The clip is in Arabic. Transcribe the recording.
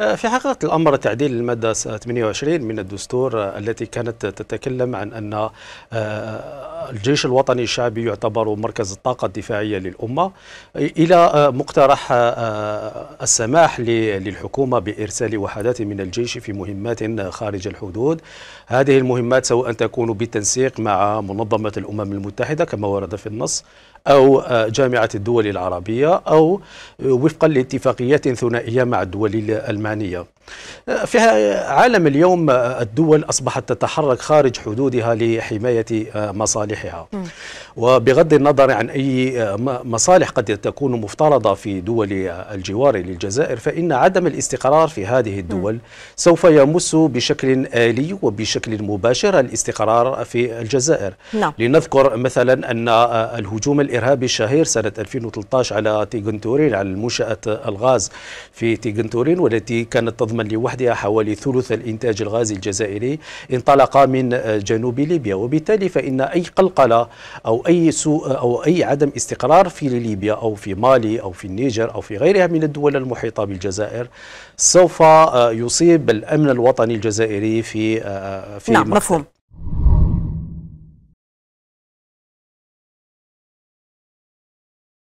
آه، في حقيقة الأمر تعديل المادة 28 من الدستور آه، التي كانت تتكلم عن أن آه، الجيش الوطني الشعبي يعتبر مركز الطاقة الدفاعية للأمة إلى مقترح السماح للحكومة بإرسال وحدات من الجيش في مهمات خارج الحدود هذه المهمات سواء تكون بالتنسيق مع منظمة الأمم المتحدة كما ورد في النص أو آه، جامعة الدول العربية أو آه، وفقا لاتفاقيات ثنائية مع الدول المعنية آه، في عالم اليوم الدول أصبحت تتحرك خارج حدودها لحماية مصالحها وبغض النظر عن أي مصالح قد تكون مفترضة في دول الجوار للجزائر فإن عدم الاستقرار في هذه الدول سوف يمس بشكل آلي وبشكل مباشر الاستقرار في الجزائر نعم. لنذكر مثلا أن الهجوم الإيراني الإرهابي الشهير سنة 2013 على تيغنتورين على منشأة الغاز في تيغنتورين والتي كانت تضمن لوحدها حوالي ثلث الإنتاج الغازي الجزائري انطلق من جنوب ليبيا وبالتالي فإن أي قلقلة أو أي سوء أو أي عدم استقرار في ليبيا أو في مالي أو في النيجر أو في غيرها من الدول المحيطة بالجزائر سوف يصيب الأمن الوطني الجزائري في آه، في نعم مفهوم